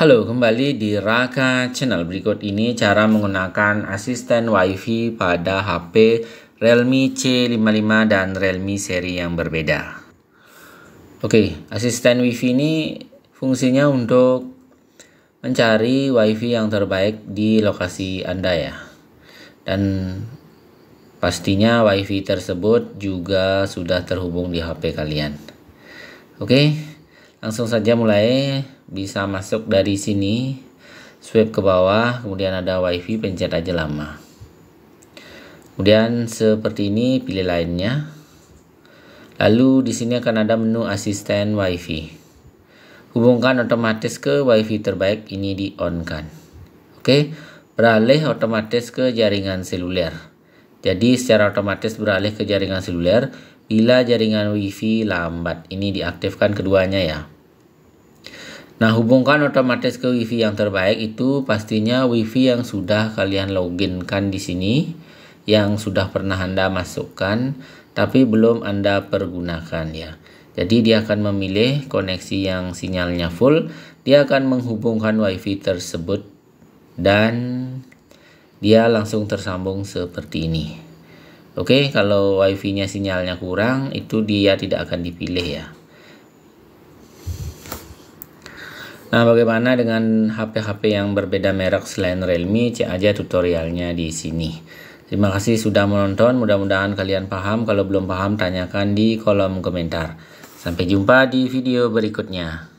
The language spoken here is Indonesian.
Halo, kembali di Raka Channel. Berikut ini cara menggunakan asisten WiFi pada HP Realme C55 dan Realme seri yang berbeda. Oke, asisten WiFi ini fungsinya untuk mencari WiFi yang terbaik di lokasi Anda ya. Dan pastinya WiFi tersebut juga sudah terhubung di HP kalian. Oke, langsung saja mulai bisa masuk dari sini swipe ke bawah kemudian ada wifi pencet aja lama kemudian seperti ini pilih lainnya lalu di sini akan ada menu asisten wifi hubungkan otomatis ke wifi terbaik ini di on kan oke beralih otomatis ke jaringan seluler jadi secara otomatis beralih ke jaringan seluler bila jaringan WiFi lambat. Ini diaktifkan keduanya ya. Nah, hubungkan otomatis ke WiFi yang terbaik itu pastinya WiFi yang sudah kalian loginkan di sini, yang sudah pernah Anda masukkan tapi belum Anda pergunakan ya. Jadi dia akan memilih koneksi yang sinyalnya full, dia akan menghubungkan WiFi tersebut dan dia langsung tersambung seperti ini. Oke, okay, kalau WiFi-nya sinyalnya kurang, itu dia tidak akan dipilih ya. Nah, bagaimana dengan HP-HP yang berbeda merek selain Realme? Cek aja tutorialnya di sini. Terima kasih sudah menonton. Mudah-mudahan kalian paham. Kalau belum paham, tanyakan di kolom komentar. Sampai jumpa di video berikutnya.